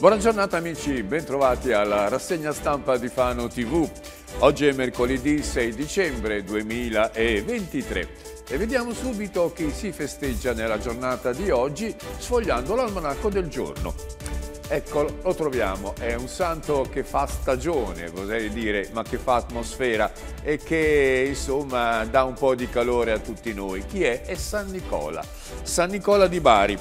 Buona giornata amici, bentrovati alla rassegna stampa di Fano TV. Oggi è mercoledì 6 dicembre 2023 e vediamo subito chi si festeggia nella giornata di oggi sfogliando l'almanacco del giorno. Ecco, lo troviamo, è un santo che fa stagione, vorrei dire, ma che fa atmosfera e che insomma dà un po' di calore a tutti noi. Chi è? È San Nicola, San Nicola di Bari.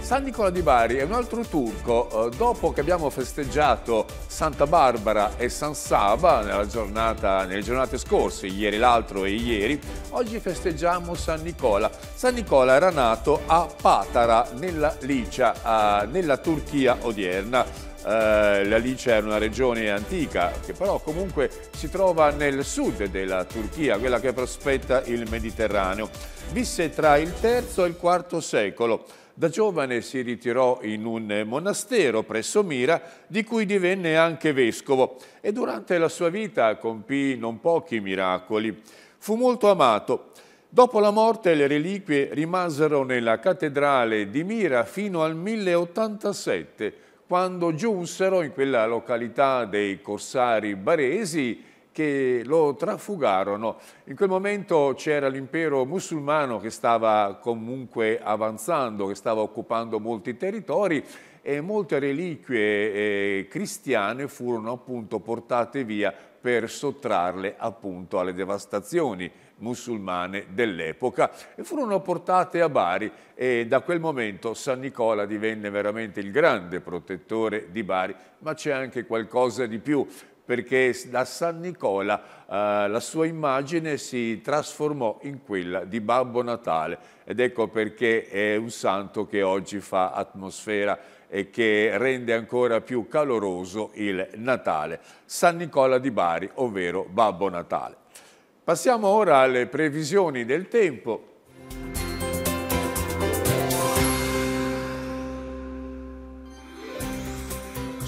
San Nicola di Bari è un altro turco. Eh, dopo che abbiamo festeggiato Santa Barbara e San Saba giornata, nelle giornate scorse, ieri l'altro e ieri, oggi festeggiamo San Nicola. San Nicola era nato a Patara, nella Licia, nella Turchia odierna. Eh, la Licia era una regione antica che però comunque si trova nel sud della Turchia, quella che prospetta il Mediterraneo. Visse tra il III e il IV secolo. Da giovane si ritirò in un monastero presso Mira, di cui divenne anche vescovo, e durante la sua vita compì non pochi miracoli. Fu molto amato. Dopo la morte le reliquie rimasero nella cattedrale di Mira fino al 1087, quando giunsero in quella località dei corsari baresi che lo trafugarono. In quel momento c'era l'impero musulmano che stava comunque avanzando, che stava occupando molti territori e molte reliquie eh, cristiane furono appunto portate via per sottrarle appunto alle devastazioni musulmane dell'epoca e furono portate a Bari e da quel momento San Nicola divenne veramente il grande protettore di Bari, ma c'è anche qualcosa di più perché da San Nicola eh, la sua immagine si trasformò in quella di Babbo Natale ed ecco perché è un santo che oggi fa atmosfera e che rende ancora più caloroso il Natale. San Nicola di Bari, ovvero Babbo Natale. Passiamo ora alle previsioni del tempo.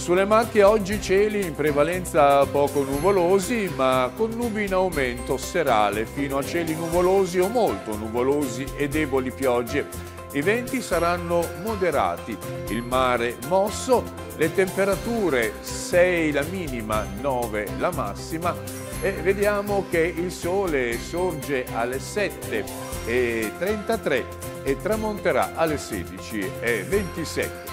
Sulle macchie oggi cieli in prevalenza poco nuvolosi ma con nubi in aumento serale fino a cieli nuvolosi o molto nuvolosi e deboli piogge. I venti saranno moderati, il mare mosso, le temperature 6 la minima, 9 la massima e vediamo che il sole sorge alle 7.33 e tramonterà alle 16.27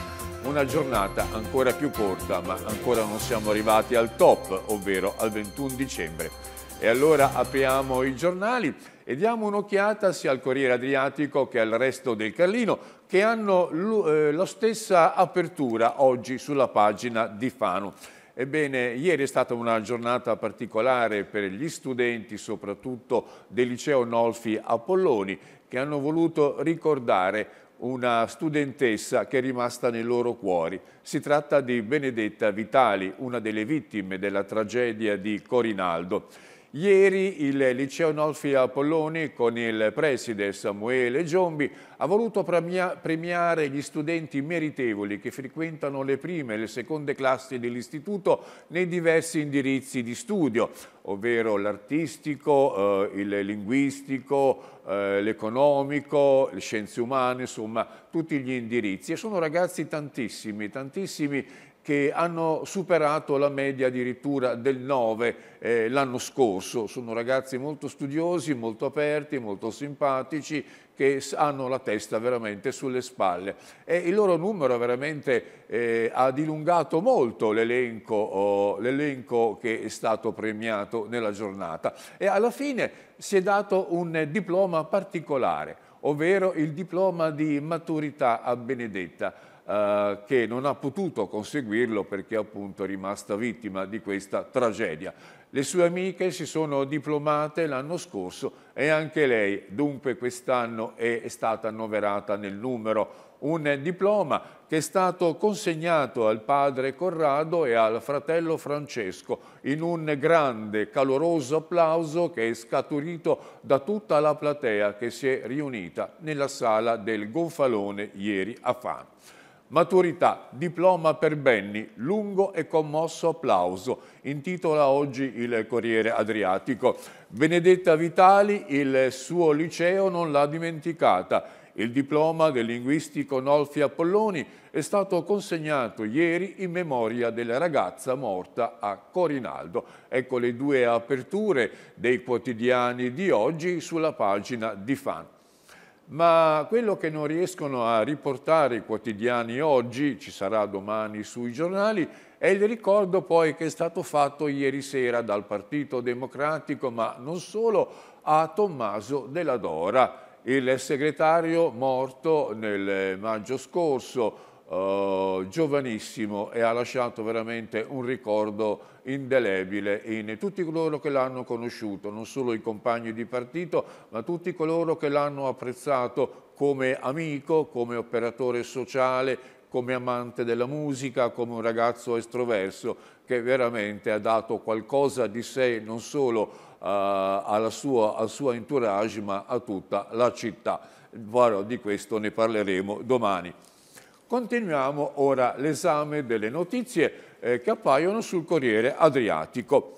una giornata ancora più corta, ma ancora non siamo arrivati al top, ovvero al 21 dicembre. E allora apriamo i giornali e diamo un'occhiata sia al Corriere Adriatico che al resto del Carlino, che hanno eh, la stessa apertura oggi sulla pagina di Fano. Ebbene, ieri è stata una giornata particolare per gli studenti, soprattutto del liceo Nolfi Apolloni, che hanno voluto ricordare una studentessa che è rimasta nei loro cuori. Si tratta di Benedetta Vitali, una delle vittime della tragedia di Corinaldo. Ieri il liceo Nolfi Apolloni con il preside Samuele Giombi ha voluto premiare gli studenti meritevoli che frequentano le prime e le seconde classi dell'istituto nei diversi indirizzi di studio, ovvero l'artistico, eh, il linguistico, eh, l'economico, le scienze umane, insomma tutti gli indirizzi. E sono ragazzi tantissimi, tantissimi che hanno superato la media addirittura del 9 eh, l'anno scorso. Sono ragazzi molto studiosi, molto aperti, molto simpatici, che hanno la testa veramente sulle spalle. E il loro numero veramente eh, ha dilungato molto l'elenco oh, che è stato premiato nella giornata. E alla fine si è dato un diploma particolare, ovvero il diploma di maturità a Benedetta eh, che non ha potuto conseguirlo perché appunto è rimasta vittima di questa tragedia. Le sue amiche si sono diplomate l'anno scorso e anche lei dunque quest'anno è stata annoverata nel numero un diploma che è stato consegnato al padre Corrado e al fratello Francesco in un grande caloroso applauso che è scaturito da tutta la platea che si è riunita nella sala del Gonfalone ieri a Fano. Maturità, diploma per Benni, lungo e commosso applauso, intitola oggi il Corriere Adriatico. Benedetta Vitali, il suo liceo non l'ha dimenticata. Il diploma del linguistico Nolfi Apolloni è stato consegnato ieri in memoria della ragazza morta a Corinaldo. Ecco le due aperture dei quotidiani di oggi sulla pagina di Fan ma quello che non riescono a riportare i quotidiani oggi, ci sarà domani sui giornali, è il ricordo poi che è stato fatto ieri sera dal Partito Democratico, ma non solo, a Tommaso Della Dora, il segretario morto nel maggio scorso, uh, giovanissimo e ha lasciato veramente un ricordo indelebile in tutti coloro che l'hanno conosciuto, non solo i compagni di partito, ma tutti coloro che l'hanno apprezzato come amico, come operatore sociale, come amante della musica, come un ragazzo estroverso che veramente ha dato qualcosa di sé non solo uh, sua, al suo entourage ma a tutta la città. Varo, di questo ne parleremo domani. Continuiamo ora l'esame delle notizie eh, che appaiono sul Corriere Adriatico.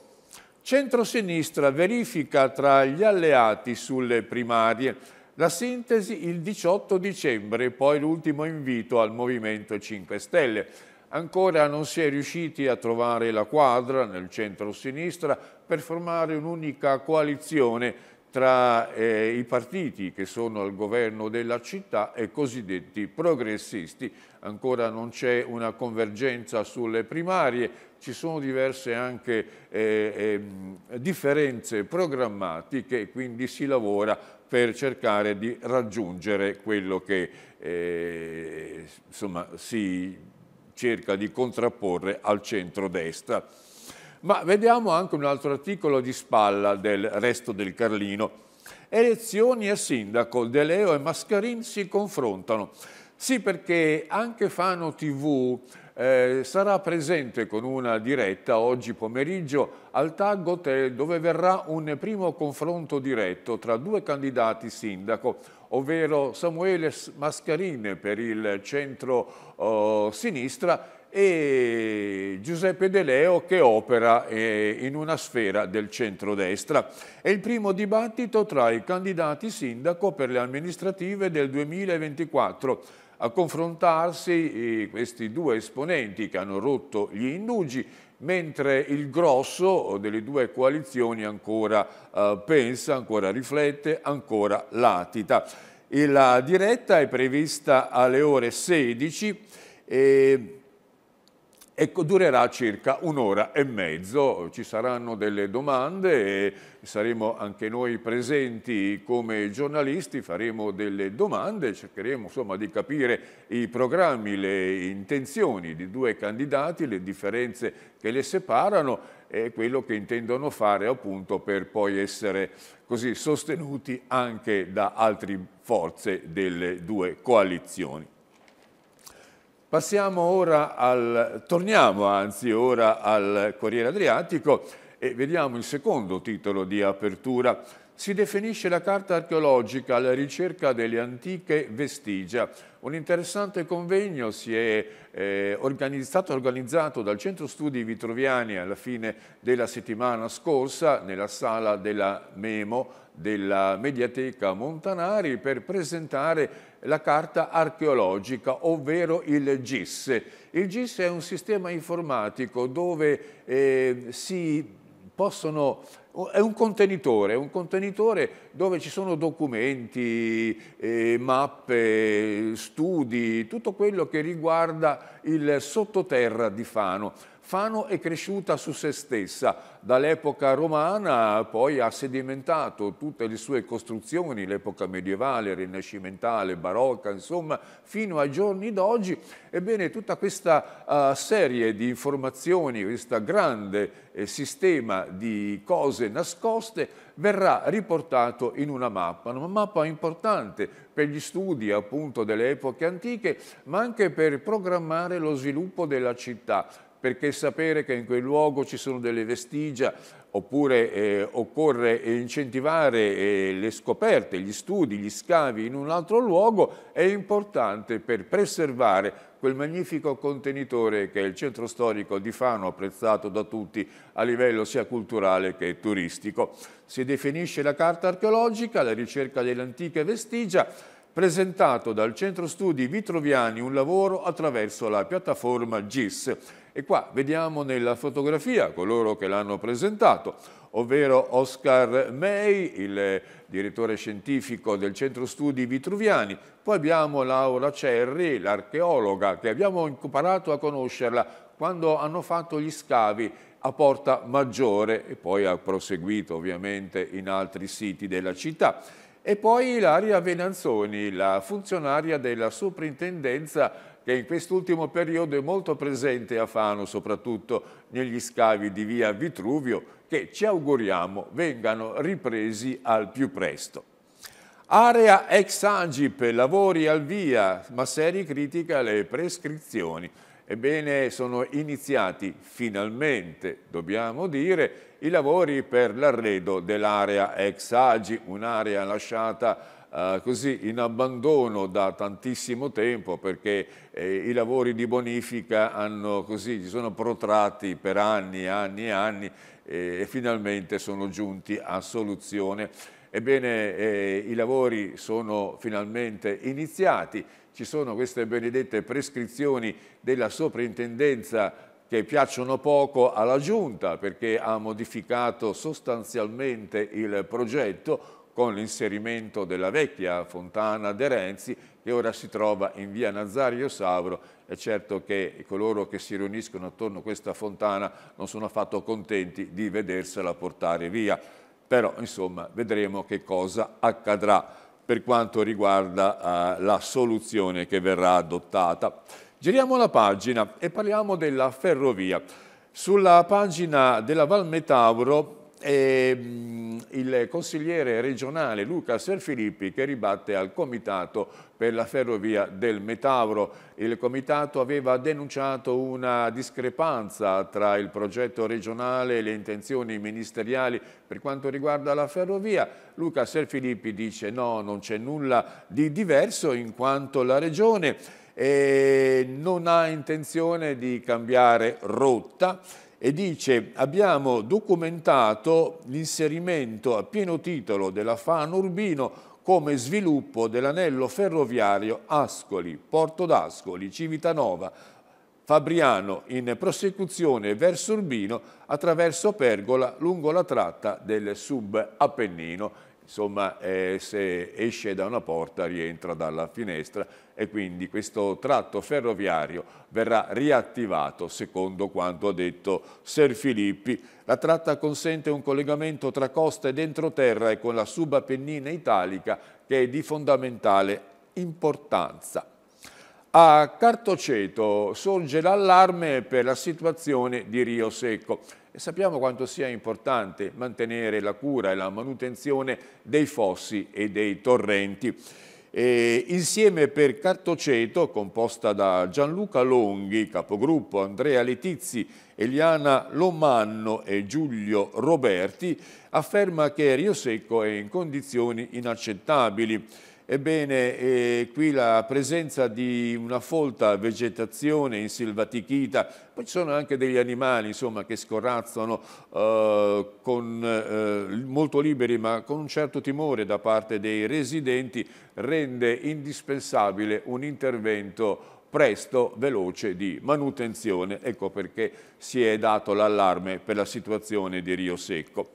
Centrosinistra verifica tra gli alleati sulle primarie. La sintesi il 18 dicembre, poi l'ultimo invito al Movimento 5 Stelle. Ancora non si è riusciti a trovare la quadra nel centro-sinistra per formare un'unica coalizione tra eh, i partiti che sono al governo della città e cosiddetti progressisti. Ancora non c'è una convergenza sulle primarie, ci sono diverse anche eh, eh, differenze programmatiche e quindi si lavora per cercare di raggiungere quello che eh, insomma, si cerca di contrapporre al centro-destra. Ma vediamo anche un altro articolo di spalla del resto del Carlino. Elezioni a sindaco, De Leo e Mascarin si confrontano. Sì, perché anche Fano TV eh, sarà presente con una diretta oggi pomeriggio al Tag Hotel dove verrà un primo confronto diretto tra due candidati sindaco, ovvero Samuele Mascarin per il centro-sinistra oh, e Giuseppe De Leo che opera eh, in una sfera del centrodestra. È il primo dibattito tra i candidati sindaco per le amministrative del 2024. A confrontarsi eh, questi due esponenti che hanno rotto gli indugi mentre il grosso delle due coalizioni ancora eh, pensa, ancora riflette, ancora latita. E la diretta è prevista alle ore 16 e Ecco, durerà circa un'ora e mezzo. Ci saranno delle domande e saremo anche noi presenti come giornalisti, faremo delle domande, cercheremo insomma, di capire i programmi, le intenzioni di due candidati, le differenze che le separano e quello che intendono fare appunto per poi essere così sostenuti anche da altre forze delle due coalizioni. Passiamo ora al, torniamo anzi ora al Corriere Adriatico e vediamo il secondo titolo di apertura. Si definisce la carta archeologica alla ricerca delle antiche vestigia. Un interessante convegno si è eh, organizzato, organizzato dal Centro Studi Vitroviani alla fine della settimana scorsa nella sala della Memo della Mediateca Montanari per presentare la carta archeologica, ovvero il GIS. Il GIS è un sistema informatico dove eh, si possono è un contenitore, un contenitore dove ci sono documenti, eh, mappe, studi, tutto quello che riguarda il sottoterra di Fano. Fano è cresciuta su se stessa, dall'epoca romana poi ha sedimentato tutte le sue costruzioni, l'epoca medievale, rinascimentale, barocca, insomma, fino ai giorni d'oggi. Ebbene, tutta questa uh, serie di informazioni, questo grande eh, sistema di cose nascoste verrà riportato in una mappa, una mappa importante per gli studi appunto delle epoche antiche, ma anche per programmare lo sviluppo della città perché sapere che in quel luogo ci sono delle vestigia oppure eh, occorre incentivare eh, le scoperte, gli studi, gli scavi in un altro luogo è importante per preservare quel magnifico contenitore che è il centro storico di Fano, apprezzato da tutti a livello sia culturale che turistico. Si definisce la carta archeologica, la ricerca delle antiche vestigia, presentato dal Centro Studi Vitroviani un lavoro attraverso la piattaforma GIS e qua vediamo nella fotografia coloro che l'hanno presentato, ovvero Oscar May, il direttore scientifico del Centro Studi Vitruviani, poi abbiamo Laura Cerri, l'archeologa, che abbiamo imparato a conoscerla quando hanno fatto gli scavi a Porta Maggiore e poi ha proseguito ovviamente in altri siti della città. E poi Ilaria Venanzoni, la funzionaria della soprintendenza che in quest'ultimo periodo è molto presente a Fano, soprattutto negli scavi di via Vitruvio, che ci auguriamo vengano ripresi al più presto. Area ex Angip, lavori al via, ma seri critica le prescrizioni. Ebbene, sono iniziati finalmente, dobbiamo dire, i lavori per l'arredo dell'area ex Agi, un'area lasciata Uh, così in abbandono da tantissimo tempo perché eh, i lavori di bonifica hanno, così, si sono protratti per anni e anni e anni eh, e finalmente sono giunti a soluzione. Ebbene, eh, i lavori sono finalmente iniziati ci sono queste benedette prescrizioni della soprintendenza che piacciono poco alla Giunta perché ha modificato sostanzialmente il progetto con l'inserimento della vecchia fontana De Renzi che ora si trova in via Nazario Savro. È certo che coloro che si riuniscono attorno a questa fontana non sono affatto contenti di vedersela portare via. Però, insomma, vedremo che cosa accadrà per quanto riguarda eh, la soluzione che verrà adottata. Giriamo la pagina e parliamo della ferrovia. Sulla pagina della Valmetauro e ehm, il consigliere regionale Luca Serfilippi che ribatte al comitato per la ferrovia del Metauro. Il comitato aveva denunciato una discrepanza tra il progetto regionale e le intenzioni ministeriali per quanto riguarda la ferrovia. Luca Serfilippi dice no, non c'è nulla di diverso in quanto la regione eh, non ha intenzione di cambiare rotta e dice abbiamo documentato l'inserimento a pieno titolo della FAN Urbino come sviluppo dell'anello ferroviario Ascoli, Porto d'Ascoli, Civitanova, Fabriano in prosecuzione verso Urbino attraverso Pergola lungo la tratta del sub-Appennino insomma, eh, se esce da una porta rientra dalla finestra e quindi questo tratto ferroviario verrà riattivato secondo quanto ha detto Ser Filippi. La tratta consente un collegamento tra costa ed entroterra e con la subapennina italica che è di fondamentale importanza. A Cartoceto sorge l'allarme per la situazione di Rio Secco e sappiamo quanto sia importante mantenere la cura e la manutenzione dei fossi e dei torrenti. E insieme per Cartoceto, composta da Gianluca Longhi, capogruppo Andrea Letizzi, Eliana Lomanno e Giulio Roberti, afferma che Rio Secco è in condizioni inaccettabili Ebbene, eh, qui la presenza di una folta vegetazione in insilvatichita, poi ci sono anche degli animali insomma, che scorrazzano eh, con, eh, molto liberi ma con un certo timore da parte dei residenti, rende indispensabile un intervento presto, veloce di manutenzione. Ecco perché si è dato l'allarme per la situazione di Rio Secco.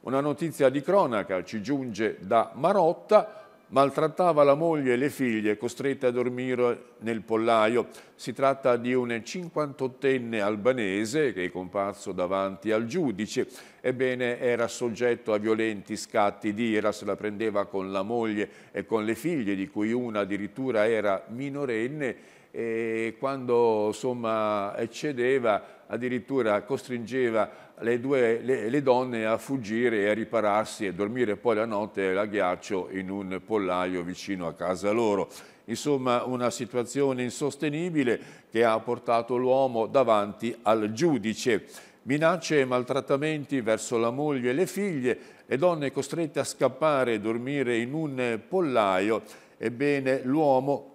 Una notizia di cronaca ci giunge da Marotta, maltrattava la moglie e le figlie costrette a dormire nel pollaio. Si tratta di un 58enne albanese che è comparso davanti al giudice. Ebbene, era soggetto a violenti scatti di ira, se la prendeva con la moglie e con le figlie, di cui una addirittura era minorenne, e quando insomma eccedeva addirittura costringeva le, due, le, le donne a fuggire e a ripararsi e dormire poi la notte a ghiaccio in un pollaio vicino a casa loro. Insomma, una situazione insostenibile che ha portato l'uomo davanti al giudice. Minacce e maltrattamenti verso la moglie e le figlie, le donne costrette a scappare e dormire in un pollaio. Ebbene, l'uomo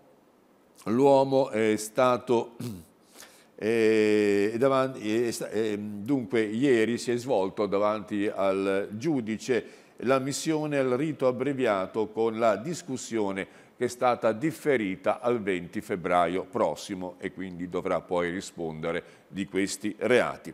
è stato E davanti, e, e, dunque ieri si è svolto davanti al giudice la missione al rito abbreviato con la discussione che è stata differita al 20 febbraio prossimo e quindi dovrà poi rispondere di questi reati.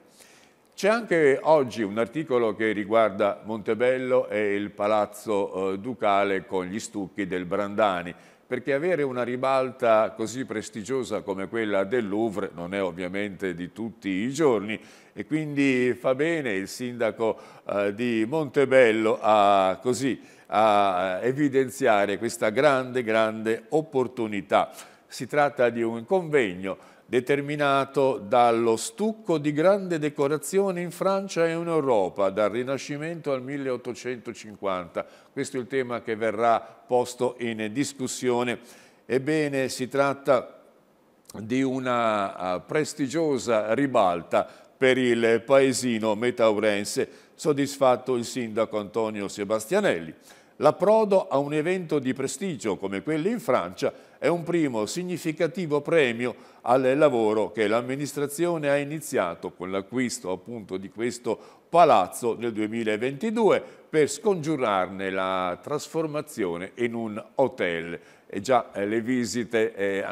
C'è anche oggi un articolo che riguarda Montebello e il Palazzo eh, Ducale con gli stucchi del Brandani perché avere una ribalta così prestigiosa come quella del Louvre non è ovviamente di tutti i giorni e quindi fa bene il sindaco eh, di Montebello a, così, a evidenziare questa grande, grande opportunità. Si tratta di un convegno determinato dallo stucco di grande decorazione in Francia e in Europa, dal Rinascimento al 1850. Questo è il tema che verrà posto in discussione. Ebbene, si tratta di una eh, prestigiosa ribalta per il paesino metaurense, soddisfatto il sindaco Antonio Sebastianelli. L'approdo a un evento di prestigio come quello in Francia è un primo significativo premio al lavoro che l'amministrazione ha iniziato con l'acquisto appunto di questo palazzo nel 2022 per scongiurarne la trasformazione in un hotel. E già eh, le visite eh,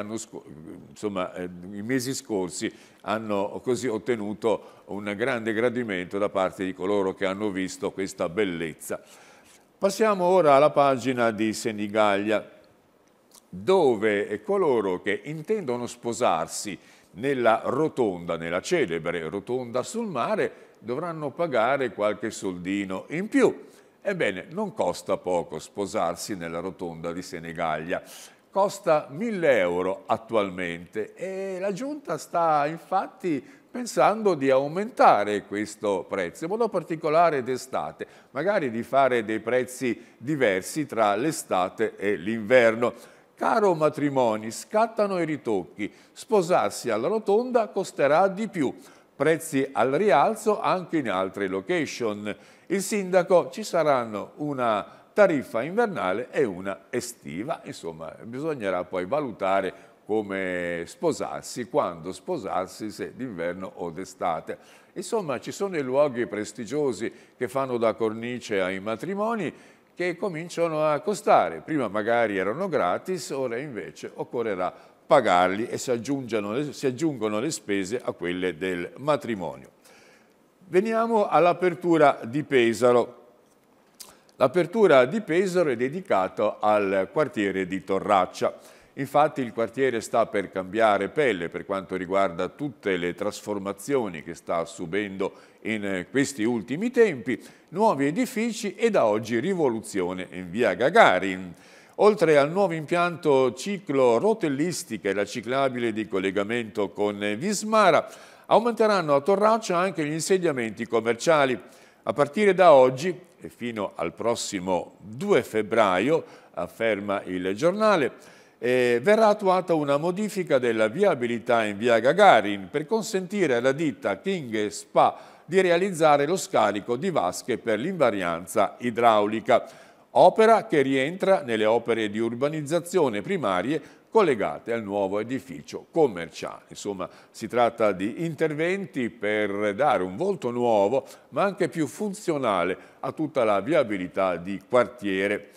insomma, eh, i mesi scorsi hanno così ottenuto un grande gradimento da parte di coloro che hanno visto questa bellezza. Passiamo ora alla pagina di Senigallia dove coloro che intendono sposarsi nella rotonda, nella celebre rotonda sul mare, dovranno pagare qualche soldino in più. Ebbene, non costa poco sposarsi nella rotonda di Senegaglia. Costa 1000 euro attualmente e la Giunta sta infatti pensando di aumentare questo prezzo, in modo particolare d'estate, magari di fare dei prezzi diversi tra l'estate e l'inverno. Caro matrimoni, scattano i ritocchi, sposarsi alla rotonda costerà di più, prezzi al rialzo anche in altre location. Il sindaco ci saranno una tariffa invernale e una estiva, insomma bisognerà poi valutare come sposarsi, quando sposarsi, se d'inverno o d'estate. Insomma ci sono i luoghi prestigiosi che fanno da cornice ai matrimoni che cominciano a costare. Prima magari erano gratis, ora invece occorrerà pagarli e si, si aggiungono le spese a quelle del matrimonio. Veniamo all'apertura di Pesaro. L'apertura di Pesaro è dedicata al quartiere di Torraccia. Infatti il quartiere sta per cambiare pelle per quanto riguarda tutte le trasformazioni che sta subendo in eh, questi ultimi tempi, nuovi edifici e da oggi rivoluzione in via Gagarin. Oltre al nuovo impianto ciclo rotellistica e la ciclabile di collegamento con eh, Vismara, aumenteranno a Torraccia anche gli insediamenti commerciali. A partire da oggi e fino al prossimo 2 febbraio, afferma il giornale, eh, verrà attuata una modifica della viabilità in via Gagarin per consentire alla ditta King Spa di realizzare lo scarico di vasche per l'invarianza idraulica, opera che rientra nelle opere di urbanizzazione primarie collegate al nuovo edificio commerciale. Insomma, si tratta di interventi per dare un volto nuovo, ma anche più funzionale a tutta la viabilità di quartiere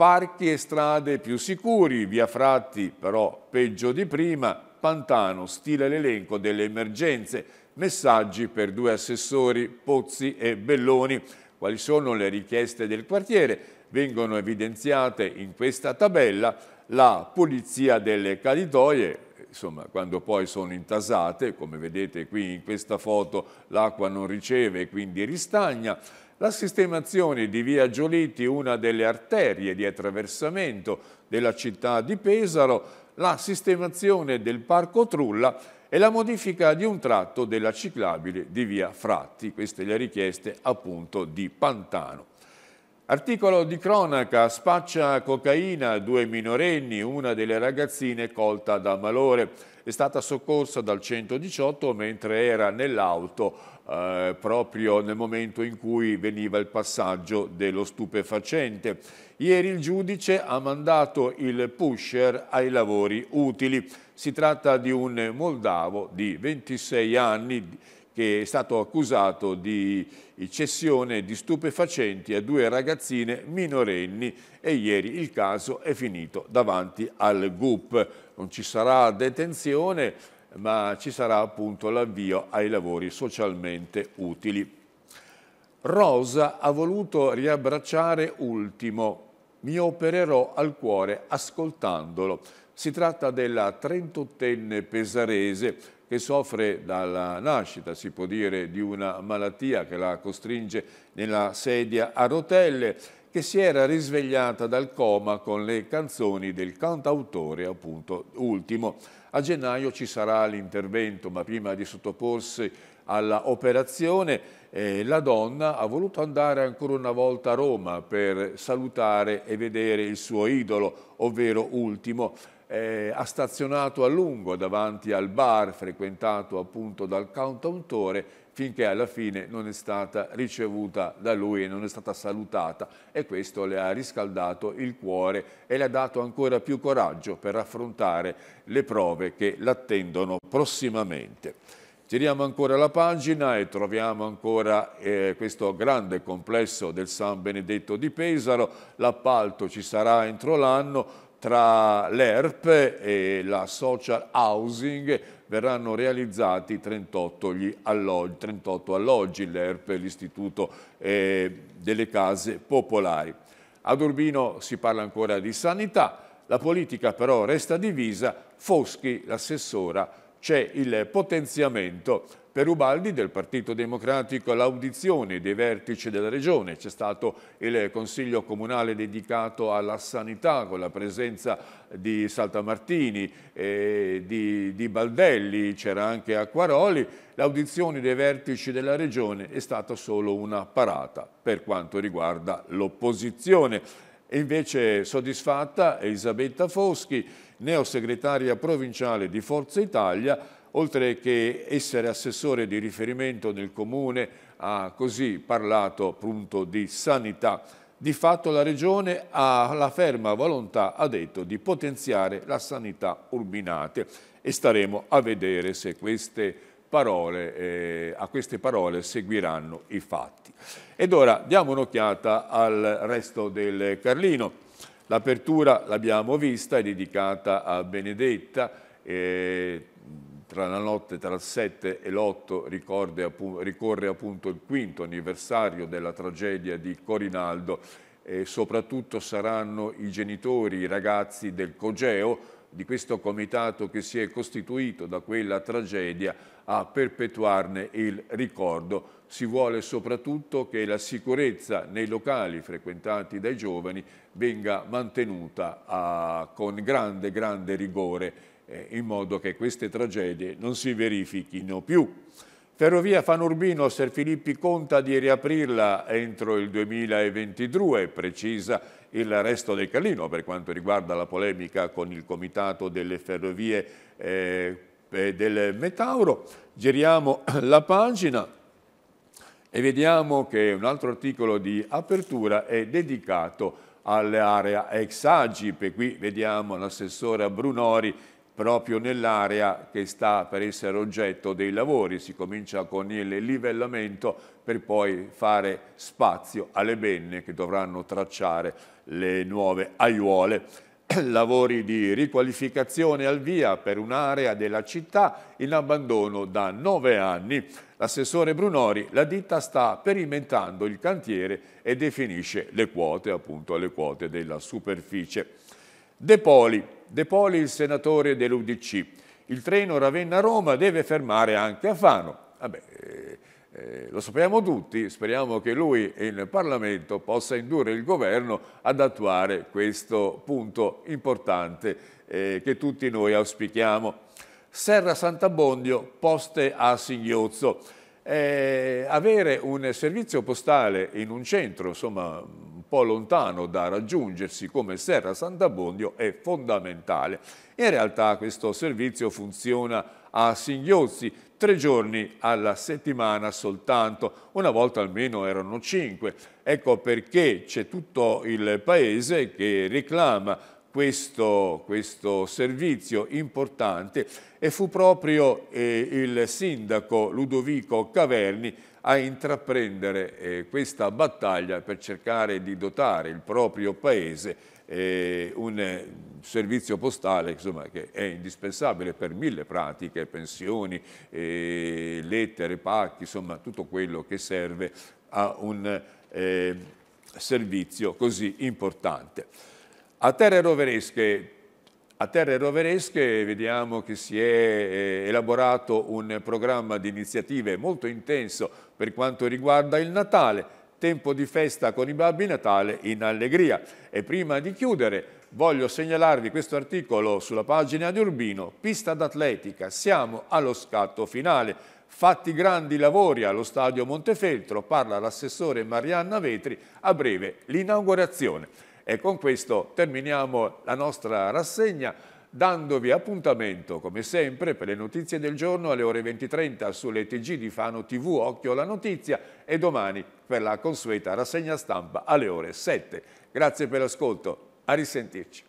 parchi e strade più sicuri, via Fratti però peggio di prima, Pantano stile l'elenco delle emergenze, messaggi per due assessori Pozzi e Belloni. Quali sono le richieste del quartiere? Vengono evidenziate in questa tabella la pulizia delle calitoie, insomma, quando poi sono intasate, come vedete qui in questa foto l'acqua non riceve e quindi ristagna, la sistemazione di via Giolitti, una delle arterie di attraversamento della città di Pesaro, la sistemazione del Parco Trulla e la modifica di un tratto della ciclabile di via Fratti. Queste le richieste appunto di Pantano. Articolo di cronaca, spaccia cocaina, due minorenni, una delle ragazzine colta da malore. È stata soccorsa dal 118 mentre era nell'auto eh, proprio nel momento in cui veniva il passaggio dello stupefacente. Ieri il giudice ha mandato il pusher ai lavori utili. Si tratta di un moldavo di 26 anni che è stato accusato di cessione di stupefacenti a due ragazzine minorenni e ieri il caso è finito davanti al GUP. Non ci sarà detenzione ma ci sarà appunto l'avvio ai lavori socialmente utili. Rosa ha voluto riabbracciare Ultimo, mi opererò al cuore ascoltandolo. Si tratta della 38enne pesarese che soffre dalla nascita, si può dire, di una malattia che la costringe nella sedia a rotelle, che si era risvegliata dal coma con le canzoni del cantautore, appunto, ultimo. A gennaio ci sarà l'intervento, ma prima di sottoporsi all'operazione, eh, la donna ha voluto andare ancora una volta a Roma per salutare e vedere il suo idolo, ovvero Ultimo, eh, ha stazionato a lungo davanti al bar frequentato appunto dal cantautore finché alla fine non è stata ricevuta da lui e non è stata salutata e questo le ha riscaldato il cuore e le ha dato ancora più coraggio per affrontare le prove che l'attendono prossimamente. Tiriamo ancora la pagina e troviamo ancora eh, questo grande complesso del San Benedetto di Pesaro. L'appalto ci sarà entro l'anno, tra l'ERP e la social housing verranno realizzati 38, alloggi, 38 alloggi l'ERP, l'Istituto eh, delle Case Popolari. Ad Urbino si parla ancora di sanità, la politica però resta divisa, Foschi, l'assessora, c'è il potenziamento per Ubaldi del Partito Democratico l'audizione dei vertici della Regione, c'è stato il Consiglio Comunale dedicato alla sanità con la presenza di Saltamartini, eh, di, di Baldelli, c'era anche Acquaroli, l'audizione dei vertici della Regione è stata solo una parata per quanto riguarda l'opposizione. Invece soddisfatta Elisabetta Foschi, neosegretaria provinciale di Forza Italia, oltre che essere assessore di riferimento nel comune, ha così parlato appunto di sanità. Di fatto la Regione ha la ferma volontà, ha detto, di potenziare la sanità urbinate e staremo a vedere se queste parole, eh, a queste parole seguiranno i fatti. Ed ora diamo un'occhiata al resto del Carlino. L'apertura, l'abbiamo vista, è dedicata a Benedetta, eh, tra la notte tra il 7 e l'8 ricorre appunto il quinto anniversario della tragedia di Corinaldo e soprattutto saranno i genitori, i ragazzi del Cogeo, di questo comitato che si è costituito da quella tragedia a perpetuarne il ricordo. Si vuole soprattutto che la sicurezza nei locali frequentati dai giovani venga mantenuta a, ah, con grande, grande rigore eh, in modo che queste tragedie non si verifichino più. Ferrovia Fanurbino Ser Filippi conta di riaprirla entro il 2022, precisa il resto del Carlino per quanto riguarda la polemica con il Comitato delle Ferrovie eh, eh, del Metauro, giriamo la pagina e vediamo che un altro articolo di apertura è dedicato all'area ex Agip, qui vediamo l'assessore Brunori proprio nell'area che sta per essere oggetto dei lavori, si comincia con il livellamento per poi fare spazio alle benne che dovranno tracciare le nuove aiuole lavori di riqualificazione al via per un'area della città in abbandono da nove anni. L'assessore Brunori, la ditta sta perimentando il cantiere e definisce le quote, appunto le quote della superficie. De Poli, De Poli il senatore dell'Udc. Il treno Ravenna-Roma deve fermare anche a Fano. Vabbè, eh, eh, lo sappiamo tutti, speriamo che lui in Parlamento possa indurre il governo ad attuare questo punto importante eh, che tutti noi auspichiamo. Serra Sant'Abbondio, poste a singhiozzo. Eh, avere un servizio postale in un centro, insomma, un po' lontano da raggiungersi come Serra Sant'Abbondio è fondamentale. In realtà questo servizio funziona a singhiozzi, tre giorni alla settimana soltanto, una volta almeno erano cinque. Ecco perché c'è tutto il paese che reclama questo, questo servizio importante e fu proprio eh, il sindaco Ludovico Caverni a intraprendere eh, questa battaglia per cercare di dotare il proprio paese eh, un servizio postale insomma, che è indispensabile per mille pratiche, pensioni, eh, lettere, pacchi, insomma tutto quello che serve a un eh, servizio così importante. A terre roveresche a Terre Roveresche vediamo che si è eh, elaborato un programma di iniziative molto intenso per quanto riguarda il Natale tempo di festa con i babbi Natale in allegria. E prima di chiudere voglio segnalarvi questo articolo sulla pagina di Urbino, pista d'atletica, siamo allo scatto finale. Fatti grandi lavori allo stadio Montefeltro, parla l'assessore Marianna Vetri, a breve l'inaugurazione. E con questo terminiamo la nostra rassegna dandovi appuntamento, come sempre, per le notizie del giorno alle ore 20.30 sulle TG di Fano TV Occhio alla Notizia e domani per la consueta rassegna stampa alle ore 7. Grazie per l'ascolto, a risentirci.